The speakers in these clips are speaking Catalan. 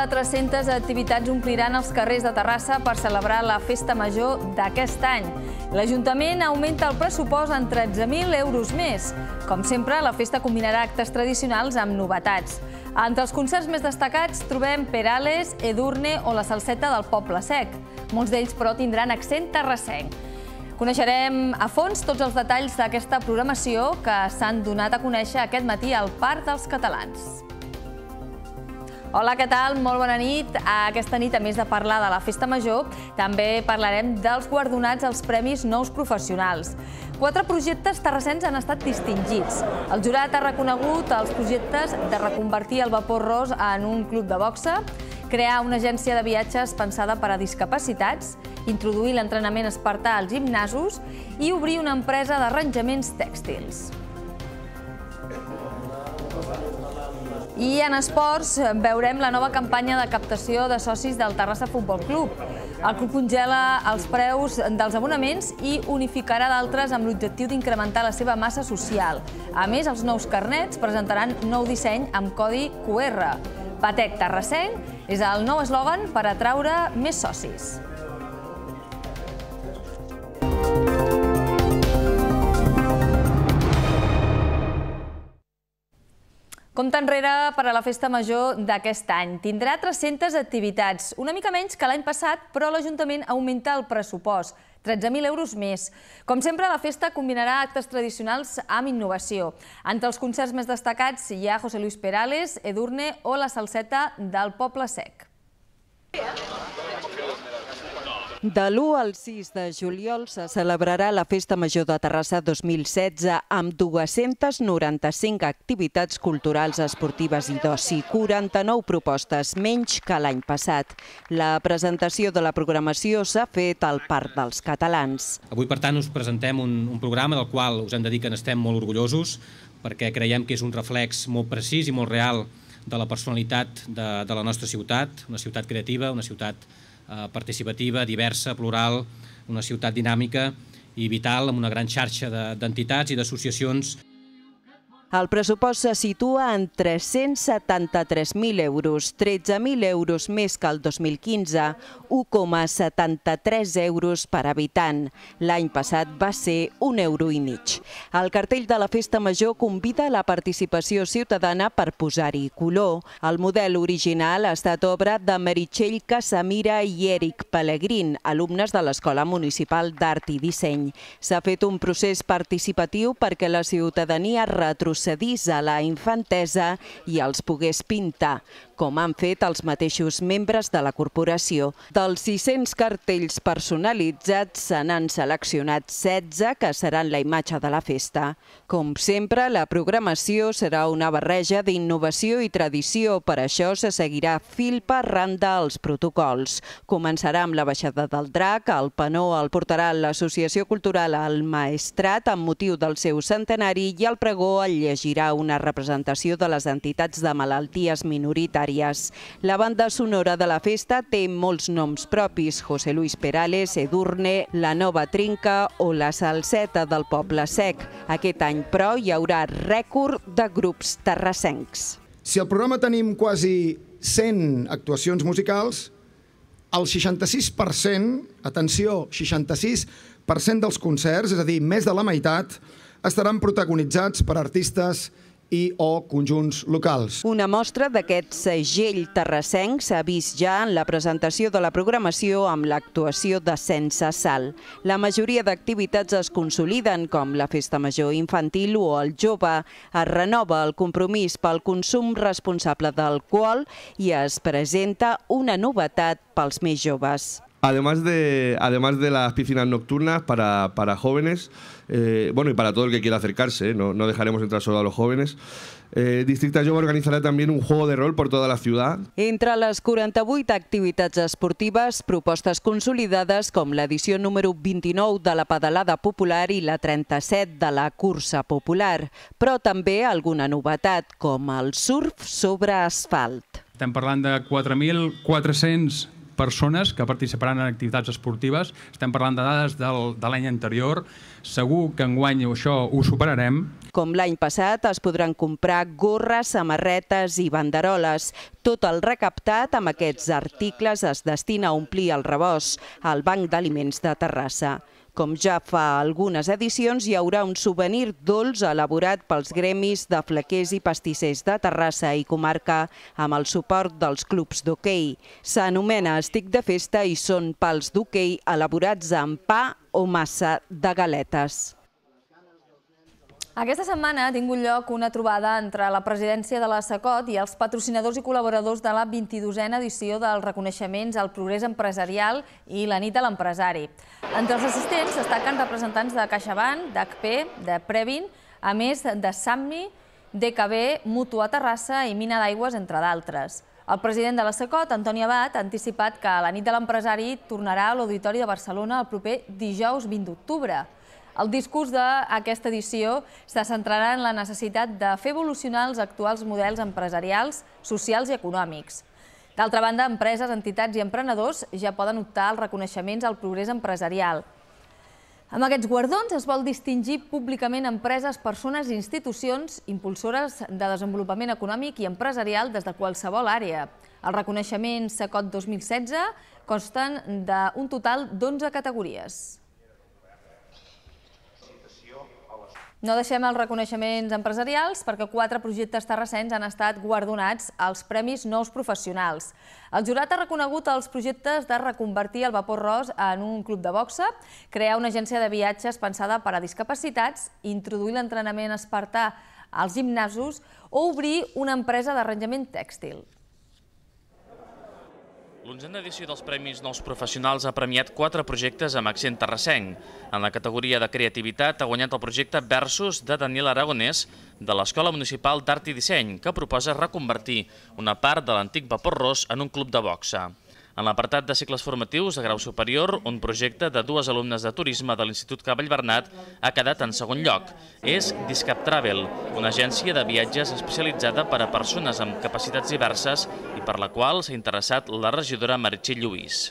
de 300 activitats ompliran els carrers de Terrassa per celebrar la Festa Major d'aquest any. L'Ajuntament augmenta el pressupost en 13.000 euros més. Com sempre, la festa combinarà actes tradicionals amb novetats. Entre els concerts més destacats trobem Perales, Edurne o la Salseta del Poble Sec. Molts d'ells, però, tindran accent terrassenc. Coneixerem a fons tots els detalls d'aquesta programació que s'han donat a conèixer aquest matí al Parc dels Catalans. Hola, què tal? Molt bona nit. Aquesta nit, a més de parlar de la Festa Major, també parlarem dels guardonats als Premis Nous Professionals. Quatre projectes terrassens han estat distingits. El jurat ha reconegut els projectes de reconvertir el vapor ros en un club de boxa, crear una agència de viatges pensada per a discapacitats, introduir l'entrenament espartà als gimnasos i obrir una empresa d'arranjaments tèxtils. I en esports eh, veurem la nova campanya de captació de socis del Terrassa Futbol Club. El club congela els preus dels abonaments i unificarà d'altres amb l'objectiu d'incrementar la seva massa social. A més, els nous carnets presentaran nou disseny amb codi QR. Patec Terrassenc és el nou eslògan per atraure més socis. Compte enrere per a la Festa Major d'aquest any. Tindrà 300 activitats, una mica menys que l'any passat, però l'Ajuntament augmenta el pressupost, 13.000 euros més. Com sempre, la festa combinarà actes tradicionals amb innovació. Entre els concerts més destacats hi ha José Luis Perales, Edurne o la salseta del Poble Sec. Sí, eh? De l'1 al 6 de juliol se celebrarà la Festa Major de Terrassa 2016 amb 295 activitats culturals, esportives i d'oci, 49 propostes, menys que l'any passat. La presentació de la programació s'ha fet al Parc dels Catalans. Avui, per tant, us presentem un, un programa del qual us hem de dir que n'estem molt orgullosos perquè creiem que és un reflex molt precís i molt real de la personalitat de, de la nostra ciutat, una ciutat creativa, una ciutat creativa Eh, participativa, diversa, plural, una ciutat dinàmica i vital amb una gran xarxa d'entitats i d'associacions el pressupost se situa en 373.000 euros, 13.000 euros més que el 2015, 1,73 euros per habitant. L'any passat va ser un euro i mig. El cartell de la Festa Major convida a la participació ciutadana per posar-hi color. El model original ha estat obra de Meritxell Casamira i Eric Pellegrin, alumnes de l'Escola Municipal d'Art i Disseny. S'ha fet un procés participatiu perquè la ciutadania retrocedeix retrocedís a la infantesa i els pogués pintar, com han fet els mateixos membres de la corporació. Dels 600 cartells personalitzats, se n'han seleccionat 16 que seran la imatge de la festa. Com sempre, la programació serà una barreja d'innovació i tradició, per això se seguirà fil per randa els protocols. Començarà amb la baixada del drac, el panó el portarà l'Associació Cultural al Maestrat amb motiu del seu centenari i el pregó al llegirà una representació de les entitats de malalties minoritàries. La banda sonora de la festa té molts noms propis, José Luis Perales, Edurne, La Nova Trinca o La Salseta del Poble Sec. Aquest any, però, hi haurà rècord de grups terrassencs. Si al programa tenim quasi 100 actuacions musicals, el 66%, atenció, 66% dels concerts, és a dir, més de la meitat, estaran protagonitzats per artistes i o conjunts locals. Una mostra d'aquest segell terrassenc s'ha vist ja en la presentació de la programació amb l'actuació de Sense Sal. La majoria d'activitats es consoliden, com la Festa Major Infantil o el Jove. Es renova el compromís pel consum responsable d'alcohol i es presenta una novetat pels més joves. Además de, además de las piscinas nocturnas para, para jóvenes, eh, bueno, y para todo el que quiera acercarse, ¿eh? no, no, dejaremos entrar solo a los jóvenes. Eh, Districte Jove organitzarà també un juego de rol per tota la ciutat. Entre les 48 activitats esportives, propostes consolidades com l'edició número 29 de la pedalada popular i la 37 de la cursa popular, però també alguna novetat com el surf sobre asfalt. Estem parlant de 4.400 persones que participaran en activitats esportives. Estem parlant de dades del, de l'any anterior. Segur que enguany això ho superarem. Com l'any passat, es podran comprar gorres, samarretes i banderoles. Tot el recaptat amb aquests articles es destina a omplir el rebost al Banc d'Aliments de Terrassa. Com ja fa algunes edicions, hi haurà un souvenir dolç elaborat pels gremis de flequers i pastissers de Terrassa i comarca amb el suport dels clubs d'hoquei. S'anomena Estic de Festa i són pals d'hoquei elaborats amb pa o massa de galetes. Aquesta setmana ha tingut lloc una trobada entre la presidència de la SACOT i els patrocinadors i col·laboradors de la 22a edició dels reconeixements al progrés empresarial i la nit de l'empresari. Entre els assistents destaquen representants de CaixaBank, d'HP, de Previn, a més de SAMMI, DKB, Mutua Terrassa i Mina d'Aigües, entre d'altres. El president de la SACOT, Antoni Abat, ha anticipat que la nit de l'empresari tornarà a l'Auditori de Barcelona el proper dijous 20 d'octubre. El discurs d'aquesta edició se centrarà en la necessitat de fer evolucionar els actuals models empresarials, socials i econòmics. D'altra banda, empreses, entitats i emprenedors ja poden optar als reconeixements al progrés empresarial. Amb aquests guardons es vol distingir públicament empreses, persones i institucions impulsores de desenvolupament econòmic i empresarial des de qualsevol àrea. El reconeixement SACOT 2016 consten d'un total d'11 categories. No deixem els reconeixements empresarials perquè quatre projectes terrassens han estat guardonats als Premis Nous Professionals. El jurat ha reconegut els projectes de reconvertir el vapor ros en un club de boxa, crear una agència de viatges pensada per a discapacitats, introduir l'entrenament espartà als gimnasos o obrir una empresa d'arranjament tèxtil. L'onzena edició dels Premis Nous Professionals ha premiat quatre projectes amb accent terrassenc. En la categoria de creativitat ha guanyat el projecte Versus de Daniel Aragonès de l'Escola Municipal d'Art i Disseny, que proposa reconvertir una part de l'antic vapor ros en un club de boxa. En l'apartat de cicles formatius de grau superior, un projecte de dues alumnes de turisme de l'Institut Cavall Bernat ha quedat en segon lloc. És Discap Travel, una agència de viatges especialitzada per a persones amb capacitats diverses i per la qual s'ha interessat la regidora Meritxell Lluís.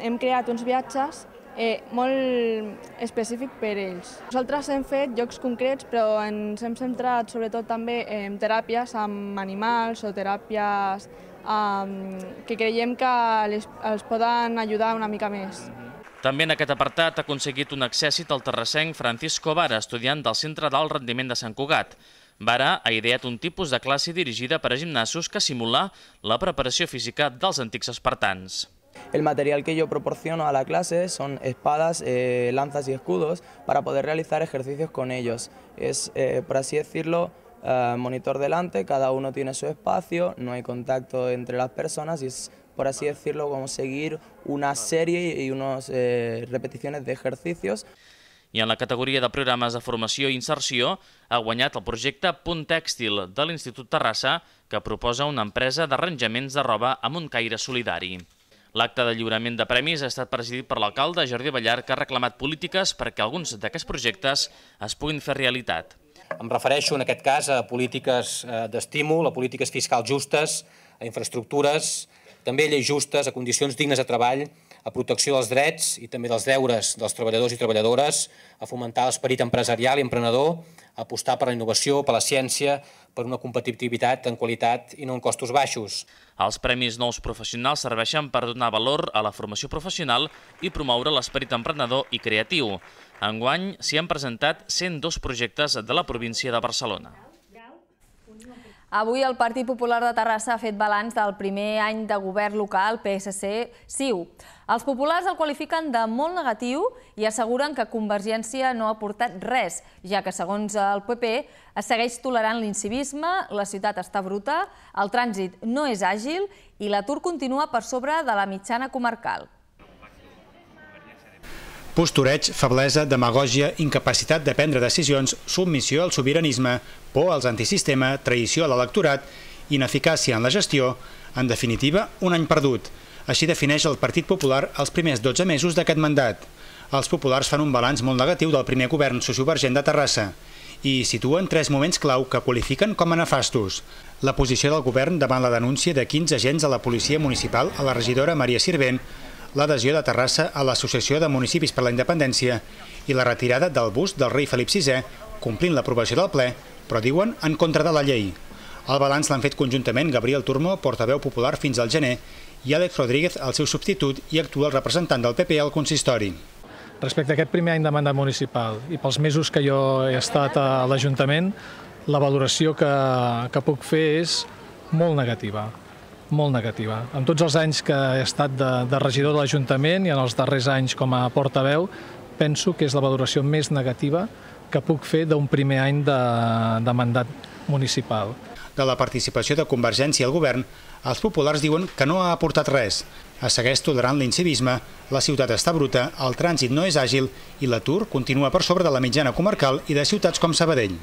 Hem creat uns viatges eh, molt específic per ells. Nosaltres hem fet llocs concrets, però ens hem centrat sobretot també en teràpies amb animals o teràpies que creiem que els poden ajudar una mica més. També en aquest apartat ha aconseguit un accèssit el terrassenc Francisco Vara, estudiant del Centre d'Alt Rendiment de Sant Cugat. Vara ha ideat un tipus de classe dirigida per a gimnasos que simula la preparació física dels antics espartans. El material que yo proporciono a la clase son espadas, eh, lanzas y escudos para poder realizar ejercicios con ellos. Es, eh, por así decirlo, eh, monitor delante, cada uno tiene su espacio, no hay contacto entre las personas y es, por así decirlo, como seguir una serie y unas eh, repeticiones de ejercicios. I en la categoria de programes de formació i inserció ha guanyat el projecte Punt Tèxtil de l'Institut Terrassa, que proposa una empresa d'arranjaments de roba amb un caire solidari. L'acte de lliurament de premis ha estat presidit per l'alcalde Jordi Ballar, que ha reclamat polítiques perquè alguns d'aquests projectes es puguin fer realitat. Em refereixo, en aquest cas, a polítiques eh, d'estímul, a polítiques fiscals justes, a infraestructures, també a lleis justes, a condicions dignes de treball, a protecció dels drets i també dels deures dels treballadors i treballadores, a fomentar l'esperit empresarial i emprenedor, a apostar per la innovació, per la ciència, per una competitivitat en qualitat i no en costos baixos. Els Premis Nous Professionals serveixen per donar valor a la formació professional i promoure l'esperit emprenedor i creatiu. Enguany s'hi han presentat 102 projectes de la província de Barcelona. Avui el Partit Popular de Terrassa ha fet balanç del primer any de govern local PSC-CiU. Els populars el qualifiquen de molt negatiu i asseguren que Convergència no ha portat res, ja que, segons el PP, es segueix tolerant l'incivisme, la ciutat està bruta, el trànsit no és àgil i l'atur continua per sobre de la mitjana comarcal. Postureig, feblesa, demagògia, incapacitat de prendre decisions, submissió al sobiranisme, por als antisistema, traïció a l'electorat, ineficàcia en la gestió, en definitiva, un any perdut. Així defineix el Partit Popular els primers 12 mesos d'aquest mandat. Els populars fan un balanç molt negatiu del primer govern sociovergent de Terrassa i situen tres moments clau que qualifiquen com a nefastos. La posició del govern davant la denúncia de 15 agents de la policia municipal a la regidora Maria Sirvent l'adhesió de Terrassa a l'Associació de Municipis per la Independència i la retirada del bust del rei Felip VI, complint l'aprovació del ple, però diuen en contra de la llei. El balanç l'han fet conjuntament Gabriel Turmo, portaveu popular fins al gener, i Àlex Rodríguez, el seu substitut i actual representant del PP al consistori. Respecte a aquest primer any de mandat municipal i pels mesos que jo he estat a l'Ajuntament, la valoració que, que puc fer és molt negativa molt negativa. En tots els anys que he estat de, de regidor de l'Ajuntament i en els darrers anys com a portaveu, penso que és la valoració més negativa que puc fer d'un primer any de, de mandat municipal. De la participació de Convergència al govern, els populars diuen que no ha aportat res. Es segueix tolerant l'incivisme, la ciutat està bruta, el trànsit no és àgil i l'atur continua per sobre de la mitjana comarcal i de ciutats com Sabadell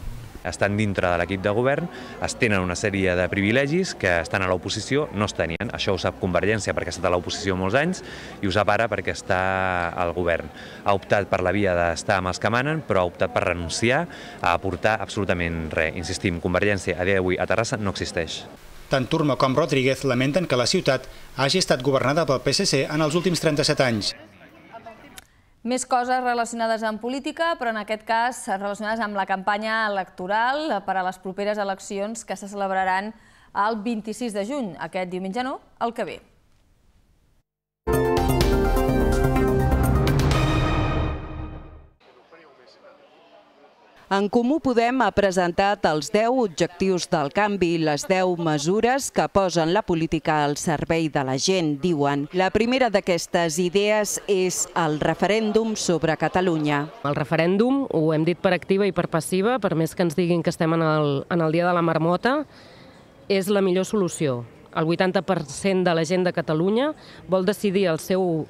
estan dintre de l'equip de govern, es tenen una sèrie de privilegis que estan a l'oposició, no es tenien. Això ho sap Convergència perquè ha estat a l'oposició molts anys i ho sap ara perquè està al govern. Ha optat per la via d'estar amb els que manen, però ha optat per renunciar a aportar absolutament res. Insistim, Convergència a dia d'avui a Terrassa no existeix. Tant Turma com Rodríguez lamenten que la ciutat hagi estat governada pel PSC en els últims 37 anys. Més coses relacionades amb política, però en aquest cas relacionades amb la campanya electoral per a les properes eleccions que se celebraran el 26 de juny, aquest diumenge no, el que ve. En Comú Podem ha presentat els 10 objectius del canvi i les 10 mesures que posen la política al servei de la gent, diuen. La primera d'aquestes idees és el referèndum sobre Catalunya. El referèndum, ho hem dit per activa i per passiva, per més que ens diguin que estem en el, en el dia de la marmota, és la millor solució el 80% de la gent de Catalunya vol decidir el seu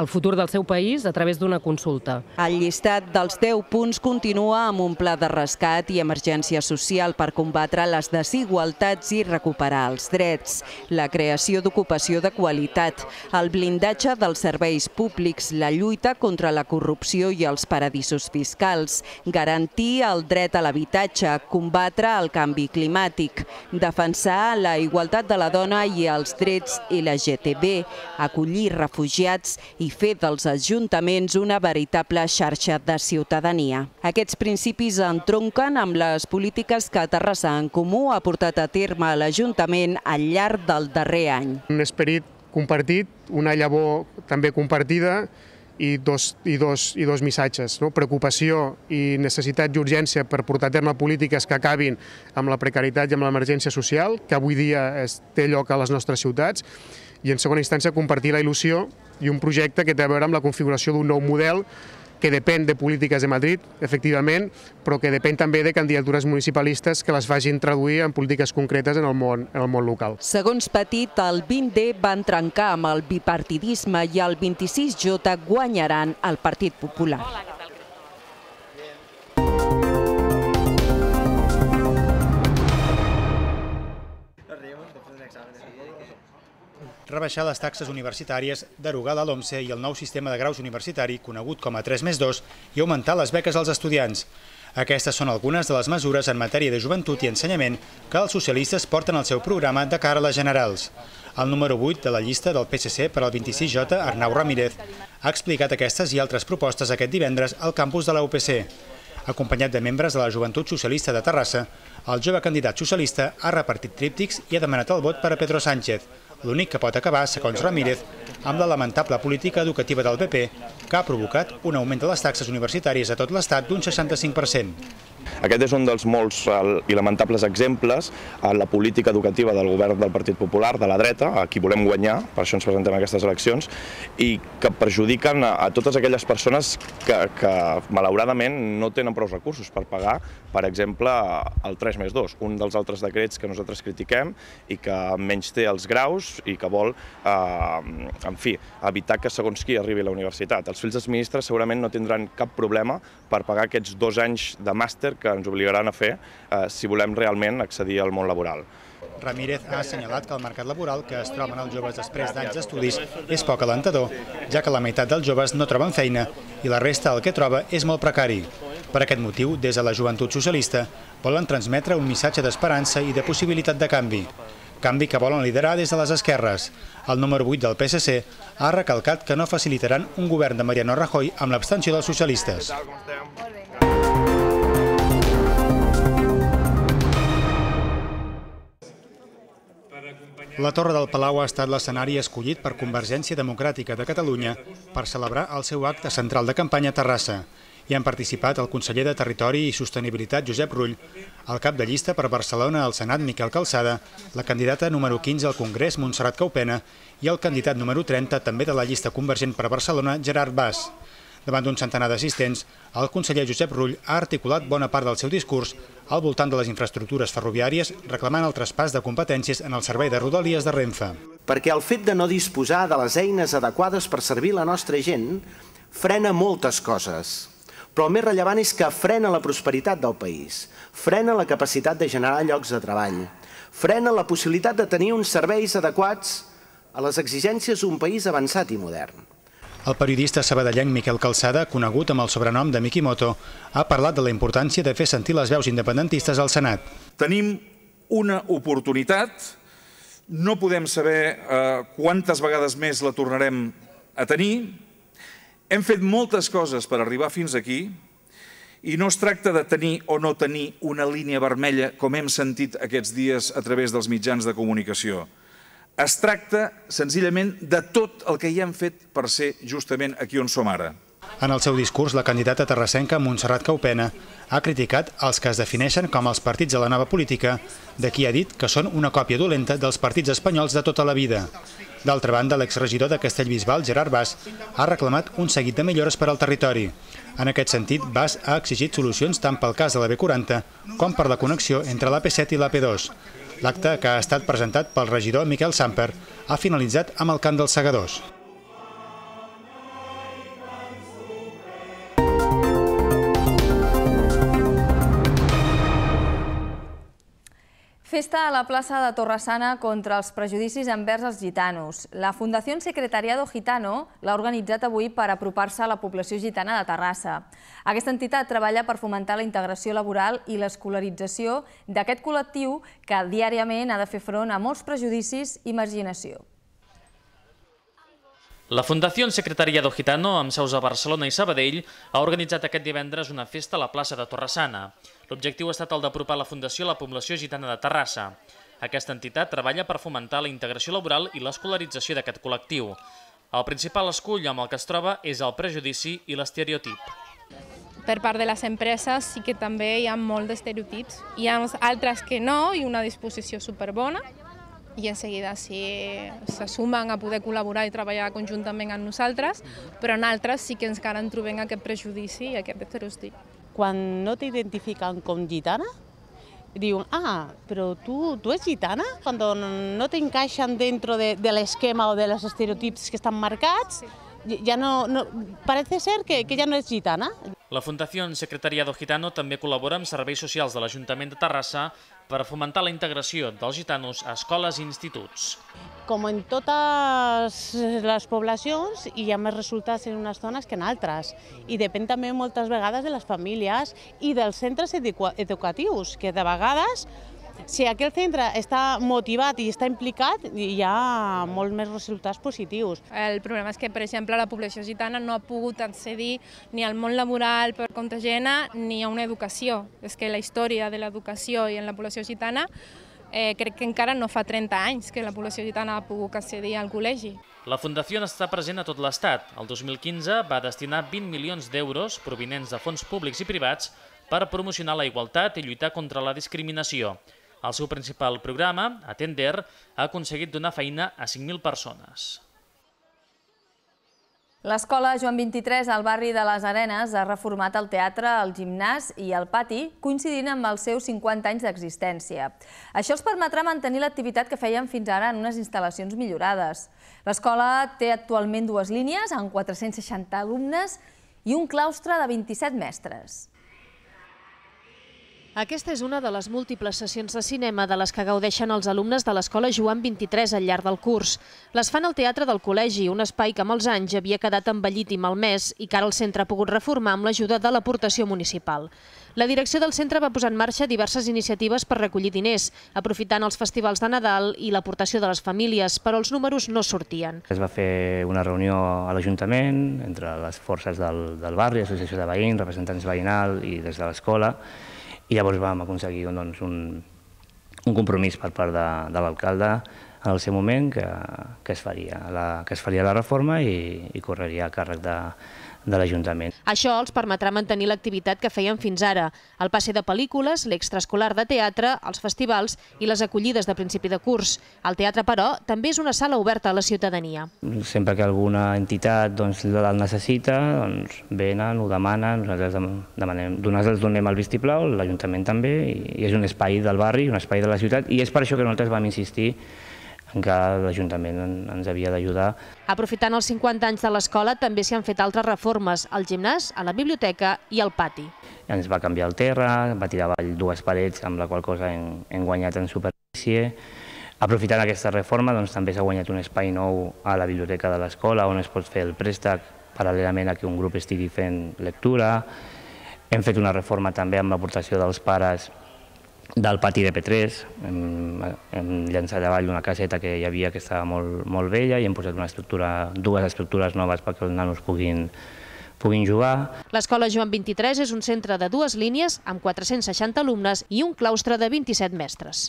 el futur del seu país a través d'una consulta. El llistat dels 10 punts continua amb un pla de rescat i emergència social per combatre les desigualtats i recuperar els drets, la creació d'ocupació de qualitat, el blindatge dels serveis públics, la lluita contra la corrupció i els paradisos fiscals, garantir el dret a l'habitatge, combatre el canvi climàtic, defensar la igualtat de la dona i els drets LGTB, acollir refugiats i fer dels ajuntaments una veritable xarxa de ciutadania. Aquests principis entronquen amb les polítiques que Terrassa en Comú ha portat a terme a l'Ajuntament al llarg del darrer any. Un esperit compartit, una llavor també compartida, i dos, i dos, i dos missatges, no? preocupació i necessitat d'urgència per portar a terme polítiques que acabin amb la precarietat i amb l'emergència social, que avui dia es, té lloc a les nostres ciutats, i en segona instància compartir la il·lusió i un projecte que té a veure amb la configuració d'un nou model que depèn de polítiques de Madrid, efectivament, però que depèn també de candidatures municipalistes que les facin traduir en polítiques concretes en el món, en el món local. Segons Petit, el 20D van trencar amb el bipartidisme i el 26J guanyaran el Partit Popular. Hola, rebaixar les taxes universitàries, derogar la LOMCE i el nou sistema de graus universitari, conegut com a 3 més 2, i augmentar les beques als estudiants. Aquestes són algunes de les mesures en matèria de joventut i ensenyament que els socialistes porten al seu programa de cara a les generals. El número 8 de la llista del PSC per al 26J, Arnau Ramírez, ha explicat aquestes i altres propostes aquest divendres al campus de la UPC. Acompanyat de membres de la Joventut Socialista de Terrassa, el jove candidat socialista ha repartit tríptics i ha demanat el vot per a Pedro Sánchez, l'únic que pot acabar, segons Ramírez, amb la lamentable política educativa del PP, que ha provocat un augment de les taxes universitàries a tot l'Estat d'un 65%. Aquest és un dels molts eh, i lamentables exemples a la política educativa del govern del Partit Popular, de la dreta, a qui volem guanyar, per això ens presentem a aquestes eleccions, i que perjudiquen a, a totes aquelles persones que, que malauradament no tenen prou recursos per pagar, per exemple, el 3 més 2, un dels altres decrets que nosaltres critiquem i que menys té els graus i que vol, eh, en fi, evitar que segons qui arribi a la universitat. Els fills dels ministres segurament no tindran cap problema per pagar aquests dos anys de màster màster que ens obligaran a fer eh, si volem realment accedir al món laboral. Ramírez ha assenyalat que el mercat laboral que es troben els joves després d'anys d'estudis és poc alentador, ja que la meitat dels joves no troben feina i la resta el que troba és molt precari. Per aquest motiu, des de la joventut socialista, volen transmetre un missatge d'esperança i de possibilitat de canvi. Canvi que volen liderar des de les esquerres. El número 8 del PSC ha recalcat que no facilitaran un govern de Mariano Rajoy amb l'abstenció dels socialistes. La Torre del Palau ha estat l'escenari escollit per Convergència Democràtica de Catalunya per celebrar el seu acte central de campanya a Terrassa. Hi han participat el conseller de Territori i Sostenibilitat, Josep Rull, el cap de llista per Barcelona al Senat, Miquel Calçada, la candidata número 15 al Congrés, Montserrat Caupena, i el candidat número 30, també de la llista convergent per Barcelona, Gerard Bas. Davant d'un centenar d'assistents, el conseller Josep Rull ha articulat bona part del seu discurs al voltant de les infraestructures ferroviàries reclamant el traspàs de competències en el servei de rodalies de Renfe. Perquè el fet de no disposar de les eines adequades per servir la nostra gent frena moltes coses. Però el més rellevant és que frena la prosperitat del país, frena la capacitat de generar llocs de treball, frena la possibilitat de tenir uns serveis adequats a les exigències d'un país avançat i modern. El periodista sabadellenc Miquel Calçada, conegut amb el sobrenom de Miki Moto, ha parlat de la importància de fer sentir les veus independentistes al Senat. Tenim una oportunitat, no podem saber eh, quantes vegades més la tornarem a tenir. Hem fet moltes coses per arribar fins aquí i no es tracta de tenir o no tenir una línia vermella com hem sentit aquests dies a través dels mitjans de comunicació. Es tracta, senzillament, de tot el que hi hem fet per ser justament aquí on som ara. En el seu discurs, la candidata terrassenca Montserrat Caupena ha criticat els que es defineixen com els partits de la nova política, de qui ha dit que són una còpia dolenta dels partits espanyols de tota la vida. D'altra banda, l'exregidor de Castellbisbal, Gerard Bas, ha reclamat un seguit de millores per al territori. En aquest sentit, Bas ha exigit solucions tant pel cas de la B40 com per la connexió entre l'AP7 i l'AP2. L'acte, que ha estat presentat pel regidor Miquel Samper, ha finalitzat amb el cant dels segadors. Festa a la plaça de Torresana contra els prejudicis envers els gitanos. La Fundació Secretariado Gitano l'ha organitzat avui per apropar-se a la població gitana de Terrassa. Aquesta entitat treballa per fomentar la integració laboral i l'escolarització d'aquest col·lectiu que diàriament ha de fer front a molts prejudicis i marginació. La Fundació Secretariado Gitano, amb seus a Barcelona i Sabadell, ha organitzat aquest divendres una festa a la plaça de Torressana. L'objectiu ha estat el d'apropar la Fundació a la població gitana de Terrassa. Aquesta entitat treballa per fomentar la integració laboral i l'escolarització d'aquest col·lectiu. El principal escull amb el que es troba és el prejudici i l'estereotip per part de les empreses sí que també hi ha molts d'estereotips. Hi ha altres que no i una disposició superbona i en seguida si se sumen a poder col·laborar i treballar conjuntament amb nosaltres, però en altres sí que encara en trobem aquest prejudici i aquest estereotip. Quan no t'identifiquen com gitana, diuen, ah, però tu, tu ets gitana? Quan no t'encaixen dentro de, de l'esquema o de les estereotips que estan marcats, ja no, no, parece ser que, que ja no és gitana. La Fundació Secretariado Gitano també col·labora amb serveis socials de l'Ajuntament de Terrassa per fomentar la integració dels gitanos a escoles i instituts. Com en totes les poblacions, hi ha més resultats en unes zones que en altres. I depèn també moltes vegades de les famílies i dels centres educatius, que de vegades si aquell centre està motivat i està implicat, hi ha molt més resultats positius. El problema és que, per exemple, la població gitana no ha pogut accedir ni al món laboral per compte ajena ni a una educació. És que la història de l'educació i en la població gitana eh, crec que encara no fa 30 anys que la població gitana ha pogut accedir al col·legi. La Fundació està present a tot l'Estat. El 2015 va destinar 20 milions d'euros provinents de fons públics i privats per promocionar la igualtat i lluitar contra la discriminació. El seu principal programa, Atender, ha aconseguit donar feina a 5.000 persones. L'escola Joan 23 al barri de les Arenes ha reformat el teatre, el gimnàs i el pati, coincidint amb els seus 50 anys d'existència. Això els permetrà mantenir l'activitat que feien fins ara en unes instal·lacions millorades. L'escola té actualment dues línies, amb 460 alumnes i un claustre de 27 mestres. Aquesta és una de les múltiples sessions de cinema de les que gaudeixen els alumnes de l'Escola Joan 23 al llarg del curs. Les fan al Teatre del Col·legi, un espai que amb els anys havia quedat envellit i malmès i que ara el centre ha pogut reformar amb l'ajuda de l'aportació municipal. La direcció del centre va posar en marxa diverses iniciatives per recollir diners, aprofitant els festivals de Nadal i l'aportació de les famílies, però els números no sortien. Es va fer una reunió a l'Ajuntament entre les forces del, del barri, associació de veïns, representants veïnal i des de l'escola, i llavors vam aconseguir doncs, un, un compromís per part de, de l'alcalde en el seu moment que, que, es faria la, que es faria la reforma i, i correria a càrrec de, de l'Ajuntament. Això els permetrà mantenir l'activitat que feien fins ara, el passe de pel·lícules, l'extraescolar de teatre, els festivals i les acollides de principi de curs. El teatre, però, també és una sala oberta a la ciutadania. Sempre que alguna entitat doncs, el necessita, doncs, venen, ho demanen, nosaltres demanem, nosaltres donem el vistiplau, l'Ajuntament també, i és un espai del barri, un espai de la ciutat, i és per això que nosaltres vam insistir encara l'Ajuntament ens havia d'ajudar. Aprofitant els 50 anys de l'escola, també s'hi han fet altres reformes al gimnàs, a la biblioteca i al pati. Ens va canviar el terra, va tirar avall dues parets, amb la qual cosa hem, guanyat en superfície. Aprofitant aquesta reforma, doncs, també s'ha guanyat un espai nou a la biblioteca de l'escola, on es pot fer el préstec paral·lelament a que un grup estigui fent lectura. Hem fet una reforma també amb l'aportació dels pares del pati de P3, hem, hem llançat avall una caseta que hi havia que estava molt, molt vella i hem posat una estructura, dues estructures noves perquè els nanos puguin, puguin jugar. L'escola Joan 23 és un centre de dues línies amb 460 alumnes i un claustre de 27 mestres.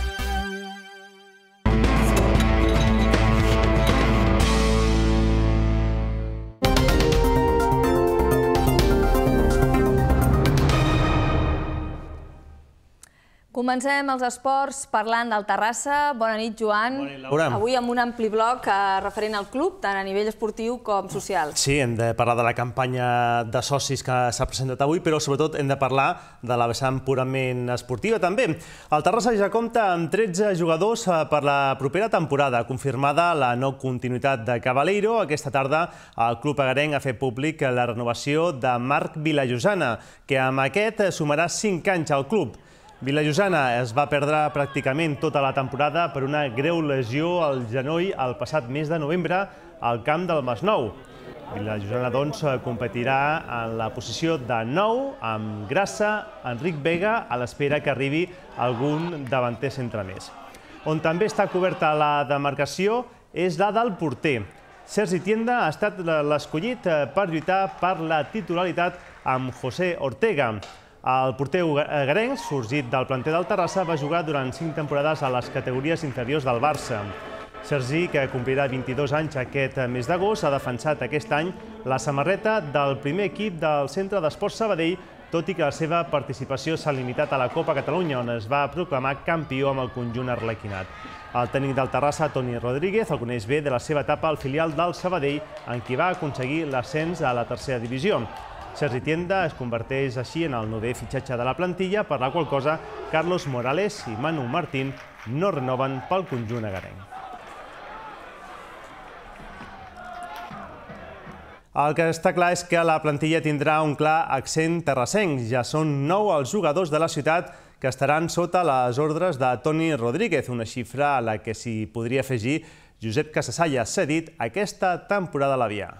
Comencem els esports parlant del Terrassa. Bona nit, Joan. Bona nit, Avui amb un ampli bloc eh, referent al club, tant a nivell esportiu com social. Sí, hem de parlar de la campanya de socis que s'ha presentat avui, però sobretot hem de parlar de la vessant purament esportiva també. El Terrassa ja compta amb 13 jugadors eh, per la propera temporada, confirmada la no continuïtat de Cavaleiro. Aquesta tarda el club agarenc ha fet públic la renovació de Marc Vilajosana, que amb aquest sumarà 5 anys al club. Vilajosana es va perdre pràcticament tota la temporada per una greu lesió al genoll el passat mes de novembre al camp del Masnou. Vilajosana, doncs, competirà en la posició de 9 amb Grassa, Enric Vega, a l'espera que arribi algun davanter centre més. On també està coberta la demarcació és la del porter. Sergi Tienda ha estat l'escollit per lluitar per la titularitat amb José Ortega. El porter eh, Garenc, sorgit del planter del Terrassa, va jugar durant cinc temporades a les categories inferiors del Barça. Sergi, que complirà 22 anys aquest mes d'agost, ha defensat aquest any la samarreta del primer equip del Centre d'Esports Sabadell, tot i que la seva participació s'ha limitat a la Copa Catalunya, on es va proclamar campió amb el conjunt arlequinat. El tècnic del Terrassa, Toni Rodríguez, el coneix bé de la seva etapa al filial del Sabadell, en qui va aconseguir l'ascens a la tercera divisió. Sergi Tienda es converteix així en el nodé fitxatge de la plantilla, per la qual cosa Carlos Morales i Manu Martín no renoven pel conjunt agarenc. El que està clar és que la plantilla tindrà un clar accent terrassenc. Ja són nou els jugadors de la ciutat que estaran sota les ordres de Toni Rodríguez, una xifra a la que s'hi podria afegir Josep Casasalla, cedit aquesta temporada a l'Avià.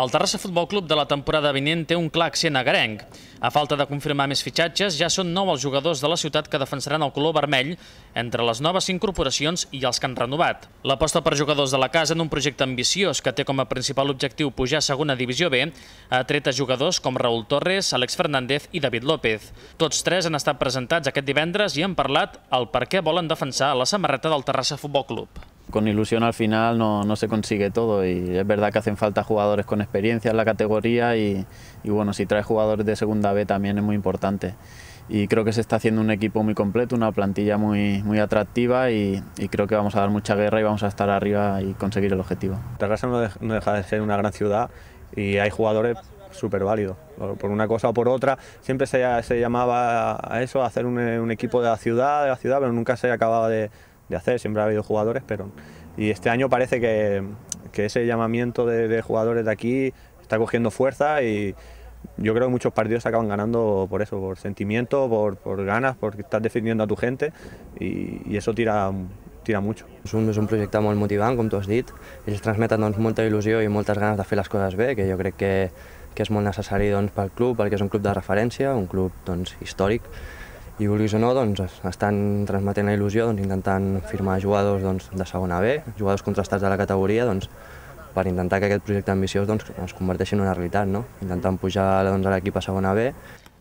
El Terrassa Futbol Club de la temporada vinent té un clar accent agarenc. A falta de confirmar més fitxatges, ja són nou els jugadors de la ciutat que defensaran el color vermell entre les noves incorporacions i els que han renovat. L'aposta per jugadors de la casa en un projecte ambiciós que té com a principal objectiu pujar a segona divisió B ha tret a jugadors com Raúl Torres, Àlex Fernández i David López. Tots tres han estat presentats aquest divendres i han parlat el per què volen defensar la samarreta del Terrassa Futbol Club. con ilusión al final no, se consigue todo y es verdad que hacen falta jugadores con experiencia en la categoría y, bueno, si trae jugadores de segunda B también es muy importante. Y creo que se está haciendo un equipo muy completo, una plantilla muy, muy atractiva y, creo que vamos a dar mucha guerra y vamos a estar arriba y conseguir el objetivo. Terrassa no, deja, de ser una gran ciudad y hay jugadores súper válidos, por una cosa o por otra. Siempre se, llamaba a eso, a hacer un, equipo de la ciudad, de la ciudad, pero nunca se acababa de hacer, siempre ha habido jugadores, pero... Y este año parece que, que ese llamamiento de, jugadores de aquí está cogiendo fuerza y yo creo que muchos partidos acaban ganando por eso, por sentimiento, por, por ganas, porque estás defendiendo a tu gente y, eso tira tira mucho. Es un, proyecto un projecte como tú com has dicho ellos transmeten doncs, molta il·lusió i moltes de hacer las cosas bien que yo creo que, que muy necesario necessari doncs, pel club, porque es un club de referencia, un club histórico històric, i vulguis o no, doncs, estan transmetent la il·lusió doncs, intentant firmar jugadors doncs, de segona B, jugadors contrastats de la categoria, doncs, per intentar que aquest projecte ambiciós doncs, es converteixi en una realitat, no? intentant pujar doncs, a l'equip a segona B.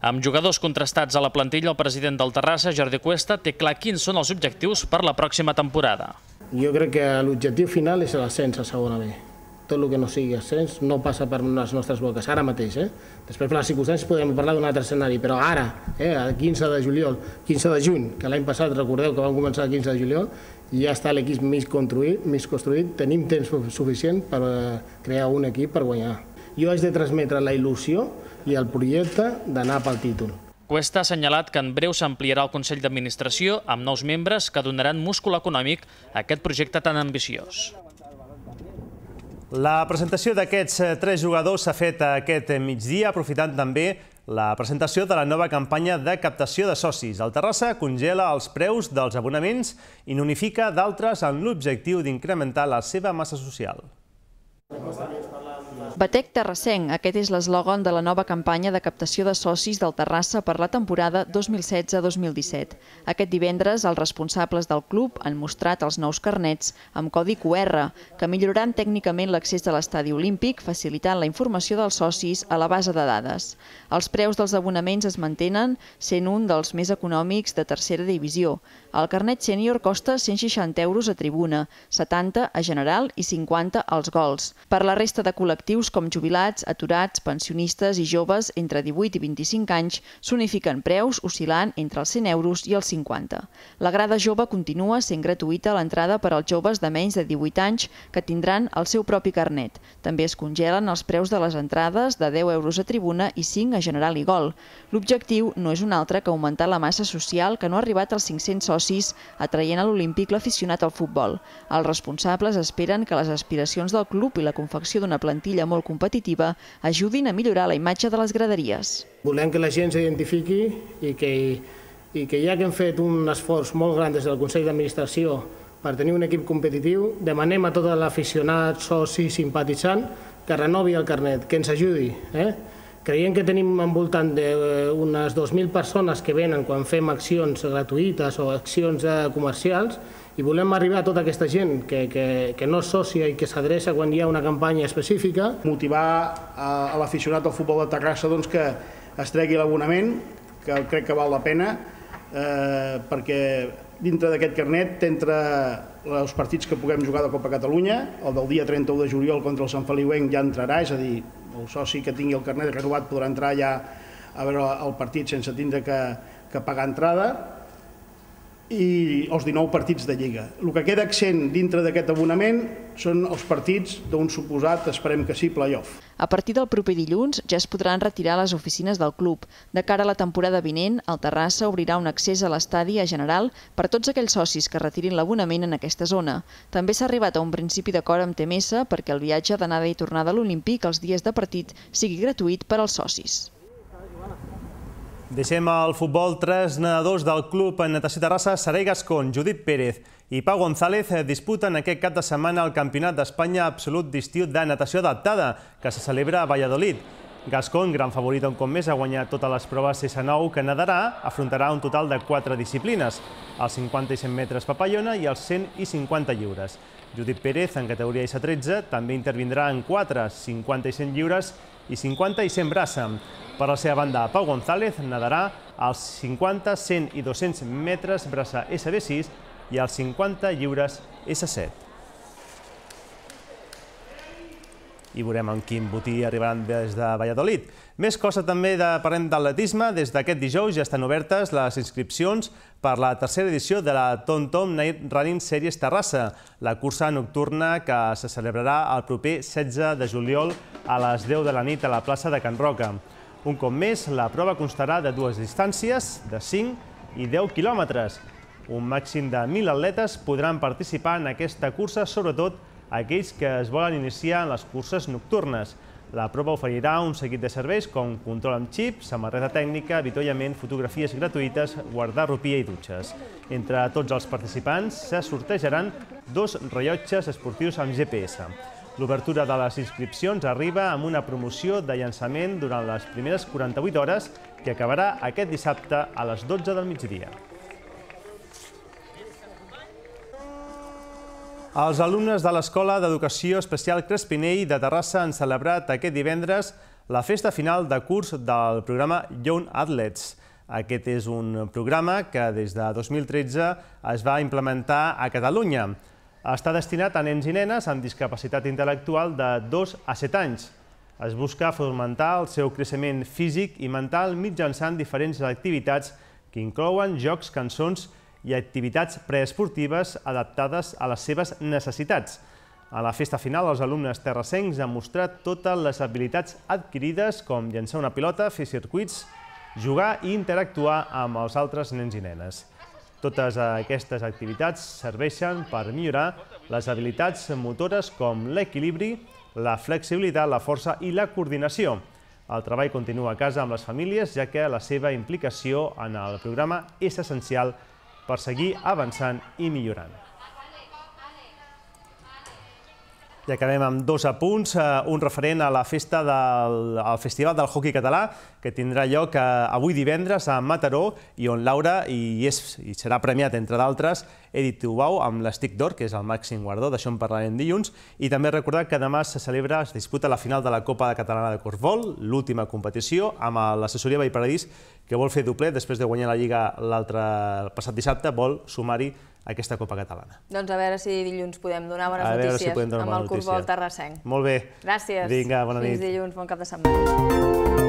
Amb jugadors contrastats a la plantilla, el president del Terrassa, Jordi Cuesta, té clar quins són els objectius per la pròxima temporada. Jo crec que l'objectiu final és l'ascens a segona B tot el que no sigui ascens no passa per les nostres boques, ara mateix. Eh? Després, per les circumstàncies, podem parlar d'un altre escenari, però ara, eh, el 15 de juliol, 15 de juny, que l'any passat, recordeu que vam començar el 15 de juliol, i ja està l'equip més construït, més construït, tenim temps suficient per eh, crear un equip per guanyar. Jo haig de transmetre la il·lusió i el projecte d'anar pel títol. Cuesta ha assenyalat que en breu s'ampliarà el Consell d'Administració amb nous membres que donaran múscul econòmic a aquest projecte tan ambiciós. La presentació d'aquests eh, tres jugadors s'ha fet aquest eh, migdia, aprofitant també la presentació de la nova campanya de captació de socis. El Terrassa congela els preus dels abonaments i n'unifica d'altres amb l'objectiu d'incrementar la seva massa social. Batec Terrassenc, aquest és l'eslògan de la nova campanya de captació de socis del Terrassa per la temporada 2016-2017. Aquest divendres, els responsables del club han mostrat els nous carnets amb codi QR, que milloraran tècnicament l'accés a l'estadi olímpic, facilitant la informació dels socis a la base de dades. Els preus dels abonaments es mantenen, sent un dels més econòmics de tercera divisió. El carnet sènior costa 160 euros a tribuna, 70 a general i 50 als gols. Per la resta de col·lectius com jubilats, aturats, pensionistes i joves entre 18 i 25 anys s'unifiquen preus oscil·lant entre els 100 euros i els 50. La grada jove continua sent gratuïta a l'entrada per als joves de menys de 18 anys que tindran el seu propi carnet. També es congelen els preus de les entrades de 10 euros a tribuna i 5 a general i gol. L'objectiu no és un altre que augmentar la massa social que no ha arribat als 500 socis, atraient a l'Olímpic l'aficionat al futbol. Els responsables esperen que les aspiracions del club i la confecció d'una plantilla molt competitiva ajudin a millorar la imatge de les graderies. Volem que la gent s'identifiqui i que, i que ja que hem fet un esforç molt gran des del Consell d'Administració per tenir un equip competitiu, demanem a tot l'aficionat, soci, simpatitzant, que renovi el carnet, que ens ajudi. Eh? Creiem que tenim voltant d'unes eh, 2.000 persones que venen quan fem accions gratuïtes o accions eh, comercials i volem arribar a tota aquesta gent que, que, que no és sòcia i que s'adreça quan hi ha una campanya específica. Motivar a, a l'aficionat al futbol de Terrassa doncs, que es tregui l'abonament, que crec que val la pena, eh, perquè dintre d'aquest carnet, entre els partits que puguem jugar de Copa Catalunya, el del dia 31 de juliol contra el Sant Feliuenc ja entrarà, és a dir, el soci que tingui el carnet renovat podrà entrar ja a veure el partit sense tindre que, que pagar entrada, i els 19 partits de Lliga. El que queda accent dintre d'aquest abonament són els partits d'un suposat, esperem que sí, playoff. A partir del proper dilluns ja es podran retirar les oficines del club. De cara a la temporada vinent, el Terrassa obrirà un accés a l'estadi a general per tots aquells socis que retirin l'abonament en aquesta zona. També s'ha arribat a un principi d'acord amb Temessa perquè el viatge d'anada i tornada a l'Olímpic els dies de partit sigui gratuït per als socis. Deixem el futbol. Tres nedadors del club en natació Terrassa, Sarai Gascon, Judit Pérez i Pau González eh, disputen aquest cap de setmana el Campionat d'Espanya Absolut d'Estiu de Natació Adaptada, que se celebra a Valladolid. Gascon, gran favorit un cop més, ha guanyat totes les proves S9 que nedarà, afrontarà un total de quatre disciplines, els 50 i 100 metres papallona i els 100 i 50 lliures. Judit Pérez, en categoria S13, també intervindrà en 4, 50 i 100 lliures i 50 i 100 braça. Per la seva banda, Pau González nedarà als 50, 100 i 200 metres braça SB6 i als 50 lliures S7. I veurem en quin botí arribaran des de Valladolid. Més cosa també de parlem d'atletisme. Des d'aquest dijous ja estan obertes les inscripcions per la tercera edició de la Tom Tom Night Running Series Terrassa, la cursa nocturna que se celebrarà el proper 16 de juliol a les 10 de la nit a la plaça de Can Roca. Un cop més, la prova constarà de dues distàncies, de 5 i 10 quilòmetres. Un màxim de 1.000 atletes podran participar en aquesta cursa, sobretot aquells que es volen iniciar en les curses nocturnes. La prova oferirà un seguit de serveis com control amb xip, samarreta tècnica, avitollament, fotografies gratuïtes, guardarropia i dutxes. Entre tots els participants se sortejaran dos rellotges esportius amb GPS. L'obertura de les inscripcions arriba amb una promoció de llançament durant les primeres 48 hores que acabarà aquest dissabte a les 12 del migdia. Els alumnes de l'Escola d'Educació Especial Crespinell de Terrassa han celebrat aquest divendres la festa final de curs del programa Young Athletes. Aquest és un programa que des de 2013 es va implementar a Catalunya. Està destinat a nens i nenes amb discapacitat intel·lectual de 2 a 7 anys. Es busca fomentar el seu creixement físic i mental mitjançant diferents activitats que inclouen jocs, cançons i activitats preesportives adaptades a les seves necessitats. A la festa final, els alumnes terrassencs han mostrat totes les habilitats adquirides, com llançar una pilota, fer circuits, jugar i interactuar amb els altres nens i nenes. Totes aquestes activitats serveixen per millorar les habilitats motores com l'equilibri, la flexibilitat, la força i la coordinació. El treball continua a casa amb les famílies, ja que la seva implicació en el programa és essencial per seguir avançant i millorant. I acabem amb dos apunts, eh, un referent a la festa del al Festival del Hockey Català, que tindrà lloc eh, avui divendres a Mataró, i on Laura hi, és, i serà premiat, entre d'altres, Edith Tubau amb l'Estic d'Or, que és el màxim guardó, d'això en parlarem dilluns, i també recordar que demà se celebra, es disputa la final de la Copa Catalana de Corfbol, l'última competició, amb l'assessoria Vallparadís, que vol fer doble després de guanyar la Lliga l'altre passat dissabte, vol sumar-hi aquesta Copa Catalana. Doncs a veure si dilluns podem donar bones a notícies si donar amb el Curvol Terrassenc. Molt bé. Gràcies. Vinga, bona nit. Fins dilluns, bon cap de setmana.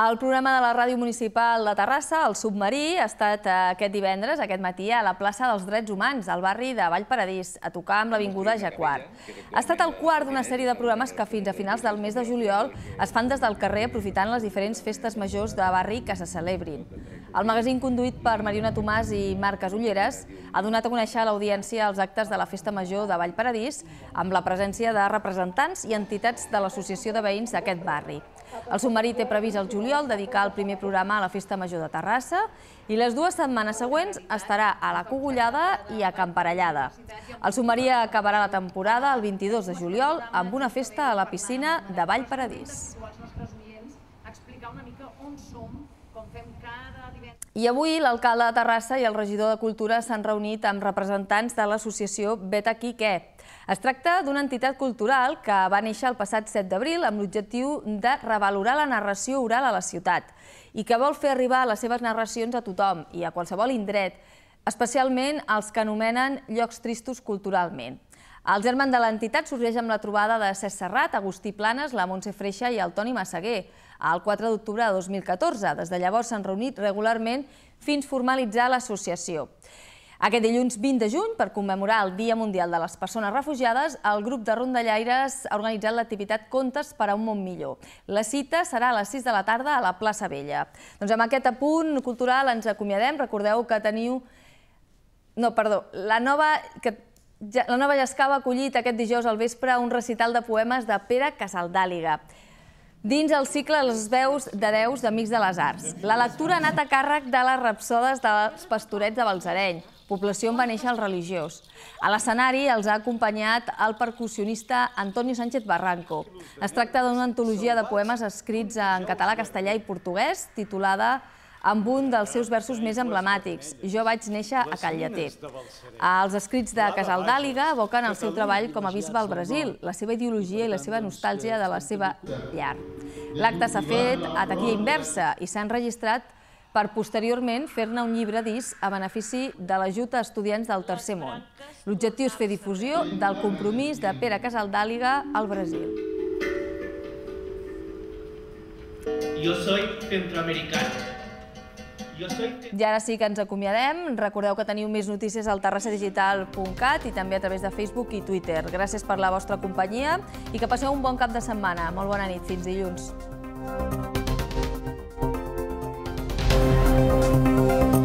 El programa de la Ràdio Municipal de Terrassa, El Submarí, ha estat eh, aquest divendres, aquest matí, a la plaça dels Drets Humans, al barri de Vallparadís, a tocar amb l'Avinguda Jaquart. Ha estat el quart d'una sèrie de programes que fins a finals del mes de juliol es fan des del carrer aprofitant les diferents festes majors de barri que se celebrin. El magazín conduït per Mariona Tomàs i Marques Ulleres ha donat a conèixer a l'audiència els actes de la Festa Major de Vallparadís amb la presència de representants i entitats de l'Associació de Veïns d'aquest barri. El submarí té previst al juliol dedicar el primer programa a la Festa Major de Terrassa i les dues setmanes següents estarà a la Cogullada i a Camparellada. El submarí acabarà la temporada el 22 de juliol amb una festa a la piscina de Vallparadís. Explicar una mica on som com fem cada divendres. I avui l'alcalde de Terrassa i el regidor de Cultura s'han reunit amb representants de l'associació Beta Quique. Es tracta d'una entitat cultural que va néixer el passat 7 d'abril amb l'objectiu de revalorar la narració oral a la ciutat i que vol fer arribar les seves narracions a tothom i a qualsevol indret, especialment als que anomenen llocs tristos culturalment. El germen de l'entitat sorgeix amb la trobada de Cesc Serrat, Agustí Planes, la Montse Freixa i el Toni Massaguer el 4 d'octubre de 2014. Des de llavors s'han reunit regularment fins formalitzar l'associació. Aquest dilluns 20 de juny, per commemorar el Dia Mundial de les Persones Refugiades, el grup de rondallaires ha organitzat l'activitat Contes per a un món millor. La cita serà a les 6 de la tarda a la plaça Vella. Doncs amb aquest apunt cultural ens acomiadem. Recordeu que teniu... No, perdó, la nova... Que... La nova Llescava ha acollit aquest dijous al vespre un recital de poemes de Pere Casaldàliga dins el cicle Les veus de Déus d'Amics de les Arts. La lectura ha anat a càrrec de les rapsodes dels pastorets de Balsareny, població on va néixer el religiós. A l'escenari els ha acompanyat el percussionista Antonio Sánchez Barranco. Es tracta d'una antologia de poemes escrits en català, castellà i portuguès, titulada amb un dels seus versos més emblemàtics, Jo vaig néixer a Cal Lleter. Els escrits de Casal d'Àliga evoquen el seu treball com a bisbe al Brasil, la seva ideologia i la seva nostàlgia de la seva llar. L'acte s'ha fet a taquilla inversa i s'han registrat per posteriorment fer-ne un llibre d'IS a benefici de l'ajut a estudiants del Tercer Món. L'objectiu és fer difusió del compromís de Pere Casaldàliga al Brasil. Yo soy centroamericano. I ara sí que ens acomiadem. Recordeu que teniu més notícies al terrassadigital.cat i també a través de Facebook i Twitter. Gràcies per la vostra companyia i que passeu un bon cap de setmana. Molt bona nit. Fins dilluns. Thank you.